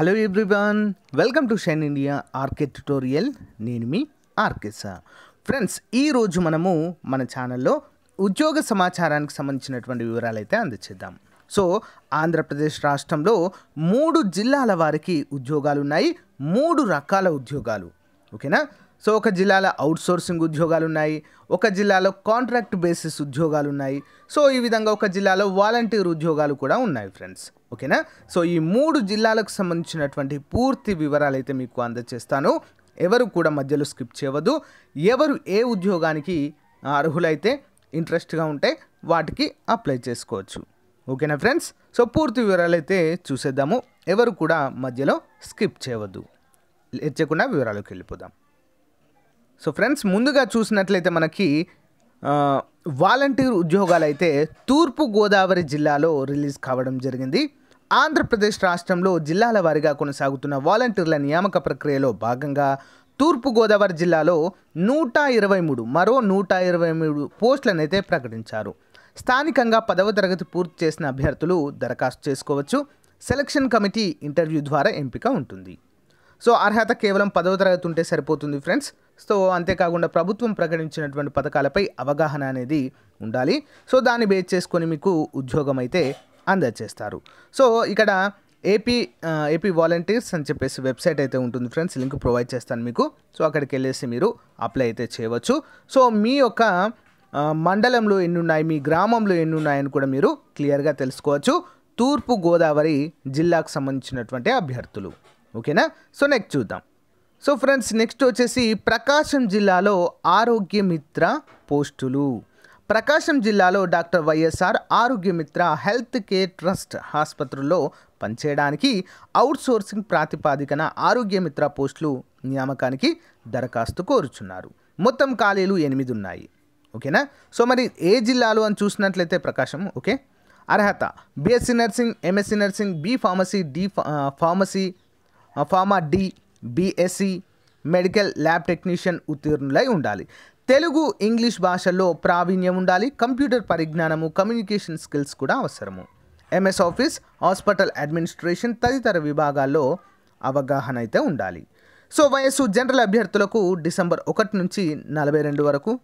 hello everyone welcome to shine India RK tutorial నేను మీ RK sir friends ఈరోజు మనము మన ఛానల్లో ఉద్యోగ సమాచారానికి సంబంధించినటువంటి వివరాలు అయితే అందచేద్దాం సో ఆంధ్రప్రదేశ్ రాష్ట్రంలో మూడు జిల్లాల వారికి ఉద్యోగాలు ఉన్నాయి మూడు రకాల ఉద్యోగాలు ఓకేనా సో ఒక జిల్లాలో అవుట్సోర్సింగ్ ఉద్యోగాలు ఉన్నాయి ఒక జిల్లాలో కాంట్రాక్ట్ బేసిస్ ఉద్యోగాలు ఉన్నాయి సో ఈ విధంగా ఒక జిల్లాలో వాలంటీర్ ఉద్యోగాలు కూడా ఉన్నాయి ఫ్రెండ్స్ ఓకేనా సో ఈ మూడు జిల్లాలకు సంబంధించినటువంటి పూర్తి వివరాలు అయితే మీకు అందజేస్తాను ఎవరు కూడా మధ్యలో స్కిప్ చేయవద్దు ఎవరు ఏ ఉద్యోగానికి అర్హులైతే ఇంట్రెస్ట్గా ఉంటే వాటికి అప్లై చేసుకోవచ్చు ఓకేనా ఫ్రెండ్స్ సో పూర్తి వివరాలు అయితే చూసేద్దాము ఎవరు కూడా మధ్యలో స్కిప్ చేయవద్దు లేచకుండా వివరాలకు వెళ్ళిపోదాం సో ఫ్రెండ్స్ ముందుగా చూసినట్లయితే మనకి వాలంటీర్ ఉద్యోగాలు అయితే తూర్పు గోదావరి జిల్లాలో రిలీజ్ కావడం జరిగింది ఆంధ్రప్రదేశ్ రాష్ట్రంలో జిల్లాల వారీగా కొనసాగుతున్న వాలంటీర్ల నియామక ప్రక్రియలో భాగంగా తూర్పుగోదావరి జిల్లాలో నూట ఇరవై మూడు మరో నూట ఇరవై మూడు పోస్టులను అయితే ప్రకటించారు స్థానికంగా పదవ తరగతి పూర్తి చేసిన అభ్యర్థులు దరఖాస్తు చేసుకోవచ్చు సెలక్షన్ కమిటీ ఇంటర్వ్యూ ద్వారా ఎంపిక ఉంటుంది సో అర్హత కేవలం పదవ తరగతి ఉంటే సరిపోతుంది ఫ్రెండ్స్ సో అంతేకాకుండా ప్రభుత్వం ప్రకటించినటువంటి పథకాలపై అవగాహన అనేది ఉండాలి సో దాన్ని బేస్ చేసుకొని మీకు ఉద్యోగం అయితే అందజేస్తారు సో ఇక్కడ ఏపీ ఏపీ వాలంటీర్స్ అని చెప్పేసి వెబ్సైట్ అయితే ఉంటుంది ఫ్రెండ్స్ లింక్ ప్రొవైడ్ చేస్తాను మీకు సో అక్కడికి వెళ్ళేసి మీరు అప్లై అయితే చేయవచ్చు సో మీ యొక్క మండలంలో ఎన్ని ఉన్నాయి మీ గ్రామంలో ఎన్ని ఉన్నాయని కూడా మీరు క్లియర్గా తెలుసుకోవచ్చు తూర్పు గోదావరి జిల్లాకు సంబంధించినటువంటి అభ్యర్థులు ఓకేనా సో నెక్స్ట్ చూద్దాం సో ఫ్రెండ్స్ నెక్స్ట్ వచ్చేసి ప్రకాశం జిల్లాలో ఆరోగ్య మిత్ర పోస్టులు ప్రకాశం జిల్లాలో doctor YSR Arogyamitra health care trust ఆసుపత్రుల్లో పనిచేయడానికి అవుట్సోర్సింగ్ ప్రాతిపాదికన ఆరోగ్యమిత్ర పోస్టులు నియామకానికి దరఖాస్తు కోరుచున్నారు మొత్తం ఖాళీలు ఎనిమిది ఉన్నాయి ఓకేనా సో మరి ఏ జిల్లాలో అని చూసినట్లయితే ప్రకాశం ఓకే అర్హత BSc nursing MSc nursing B pharmacy D pharmacy pharma D BSc medical lab technician ఉత్తీర్ణులై ఉండాలి తెలుగు ఇంగ్లీష్ భాషల్లో ప్రావీణ్యం ఉండాలి కంప్యూటర్ పరిజ్ఞానము కమ్యూనికేషన్ స్కిల్స్ కూడా అవసరము ఎంఎస్ ఆఫీస్ హాస్పిటల్ అడ్మినిస్ట్రేషన్ తదితర విభాగాల్లో అవగాహన అయితే ఉండాలి సో వయస్సు జనరల్ అభ్యర్థులకు డిసెంబర్ ఒకటి నుంచి నలభై రెండు వరకు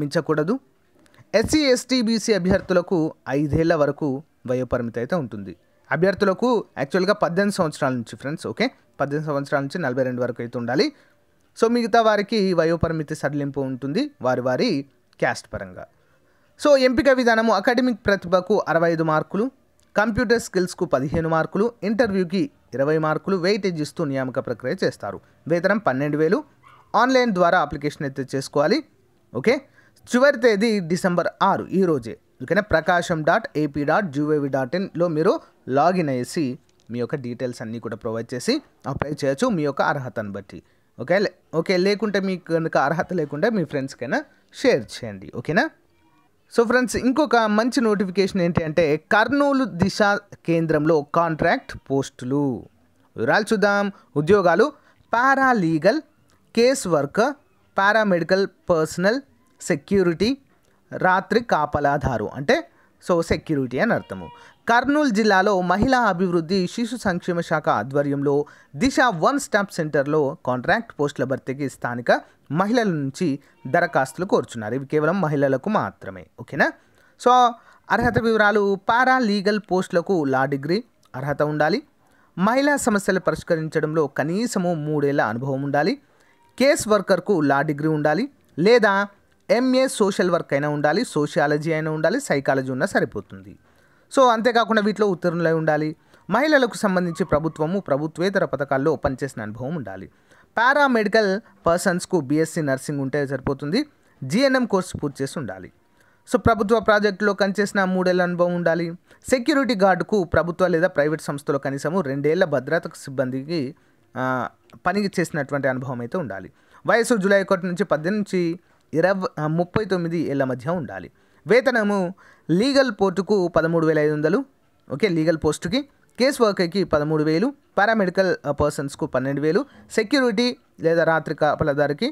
మించకూడదు ఎస్సీ ఎస్టీ బీసీ అభ్యర్థులకు ఐదేళ్ల వరకు వయోపరిమితి అయితే ఉంటుంది అభ్యర్థులకు యాక్చువల్గా పద్దెనిమిది సంవత్సరాల నుంచి ఫ్రెండ్స్ ఓకే పద్దెనిమిది సంవత్సరాల నుంచి నలభై రెండు వరకు అయితే ఉండాలి సో మిగతా వారికి వయోపరిమితి సడలింపు ఉంటుంది వారి వారి క్యాస్ట్ పరంగా సో ఎంపిక విధానము అకాడమిక్ ప్రతిభకు అరవై ఐదు మార్కులు కంప్యూటర్ స్కిల్స్కు పదిహేను మార్కులు ఇంటర్వ్యూకి ఇరవై మార్కులు వెయిటేజ్ ఇస్తూ నియామక ప్రక్రియ చేస్తారు వేతనం పన్నెండు వేలు ఆన్లైన్ ద్వారా అప్లికేషన్ అయితే చేసుకోవాలి ఓకే చివరి తేదీ డిసెంబర్ ఆరు ఈ రోజే ఓకేనా Prakasam dot AP dot gov dot ఇన్లో మీరు లాగిన్ అయ్యేసి మీ యొక్క డీటెయిల్స్ అన్నీ కూడా ప్రొవైడ్ చేసి అప్లై చేయొచ్చు మీ యొక్క అర్హతను బట్టి ఓకే ఓకే లేకుంటే మీకు కనుక అర్హత లేకుండా మీ ఫ్రెండ్స్కైనా షేర్ చేయండి ఓకేనా సో ఫ్రెండ్స్ ఇంకొక మంచి నోటిఫికేషన్ ఏంటి అంటే కర్నూలు దిశ కేంద్రంలో కాంట్రాక్ట్ పోస్టులు వివరాలు చూద్దాం ఉద్యోగాలు paralegal case work paramedical personnel security రాత్రి కాపలాదారు అంటే సో సెక్యూరిటీ అని అర్థము కర్నూలు జిల్లాలో మహిళా అభివృద్ధి శిశు సంక్షేమ శాఖ ఆధ్వర్యంలో దిశ వన్ స్టాప్ సెంటర్లో కాంట్రాక్ట్ పోస్టుల భర్తీకి స్థానిక మహిళల నుంచి దరఖాస్తులు కోరుచున్నారు ఇవి కేవలం మహిళలకు మాత్రమే ఓకేనా సో అర్హత వివరాలు పారా లీగల్ పోస్టులకు లా డిగ్రీ అర్హత ఉండాలి మహిళా సమస్యలు పరిష్కరించడంలో కనీసము మూడేళ్ల అనుభవం ఉండాలి కేస్ వర్కర్కు లా డిగ్రీ ఉండాలి లేదా ఎంఏ సోషల్ వర్క్ అయినా ఉండాలి సోషియాలజీ అయినా ఉండాలి సైకాలజీ ఉన్నా సరిపోతుంది సో అంతేకాకుండా వీటిలో ఉత్తీర్ణులై ఉండాలి మహిళలకు సంబంధించి ప్రభుత్వము ప్రభుత్వేతర పథకాల్లో పనిచేసిన అనుభవం ఉండాలి పారామెడికల్ పర్సన్స్కు బీఎస్సీ నర్సింగ్ ఉంటే సరిపోతుంది జిఎన్ఎం కోర్సు పూర్తి చేసి ఉండాలి సో ప్రభుత్వ ప్రాజెక్టులో కనిచేసిన మూడేళ్ల అనుభవం ఉండాలి సెక్యూరిటీ గార్డుకు ప్రభుత్వ లేదా ప్రైవేట్ సంస్థలో కనీసము రెండేళ్ల భద్రత సిబ్బందికి పని చేసినటువంటి అనుభవం అయితే ఉండాలి వయసు జూలై ఒకటి నుంచి పద్దెనిమిది నుంచి ఇరవై ముప్పై తొమ్మిది ఏళ్ళ మధ్య ఉండాలి వేతనము లీగల్ పోర్టుకు పదమూడు వేల ఐదు వందలు ఓకే లీగల్ పోస్టుకి కేస్ వర్కర్కి పదమూడు వేలు పారామెడికల్ పర్సన్స్కు పన్నెండు వేలు సెక్యూరిటీ లేదా రాత్రి కాపలదారికి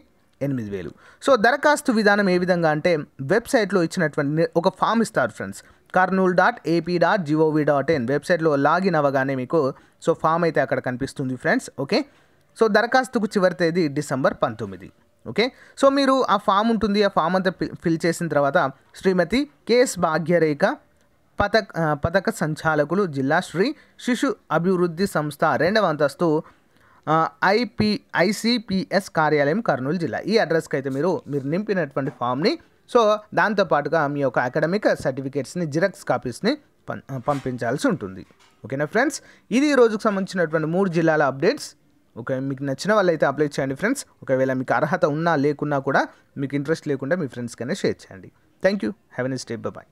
ఎనిమిది వేలు సో దరఖాస్తు విధానం ఏ విధంగా అంటే వెబ్సైట్లో ఇచ్చినటువంటి ఒక ఫామ్ ఇస్తారు friends Kurnool dot AP dot gov dot in వెబ్సైట్లో లాగిన్ అవ్వగానే మీకు సో ఫామ్ అయితే అక్కడ కనిపిస్తుంది ఫ్రెండ్స్ ఓకే సో దరఖాస్తుకు చివరి తేదీ డిసెంబర్ పంతొమ్మిది ఓకే సో మీరు ఆ ఫామ్ ఉంటుంది ఆ ఫామ్ అంతా ఫిల్ చేసిన తర్వాత శ్రీమతి కేఎస్ భాగ్యరేఖ పథక పథక సంచాలకులు జిల్లా శ్రీ శిశు అభివృద్ధి సంస్థ రెండవ అంతస్తు ఐపి ఐసిపిఎస్ కార్యాలయం కర్నూలు జిల్లా ఈ అడ్రస్కి అయితే మీరు మీరు నింపినటువంటి ఫామ్ని సో దాంతోపాటుగా మీ యొక్క అకాడమిక్ సర్టిఫికేట్స్ని జిరాక్స్ కాపీస్ని పంపించాల్సి ఉంటుంది ఓకేనా ఫ్రెండ్స్ ఇది రోజుకు సంబంధించినటువంటి మూడు జిల్లాల అప్డేట్స్ ఓకే మీకు నచ్చిన వాళ్ళైతే అప్లై చేయండి ఫ్రెండ్స్ ఒకవేళ మీకు అర్హత ఉన్నా లేకున్నా కూడా మీకు ఇంట్రెస్ట్ లేకుండా మీ ఫ్రెండ్స్కైనా షేర్ చేయండి thank you have an stay bye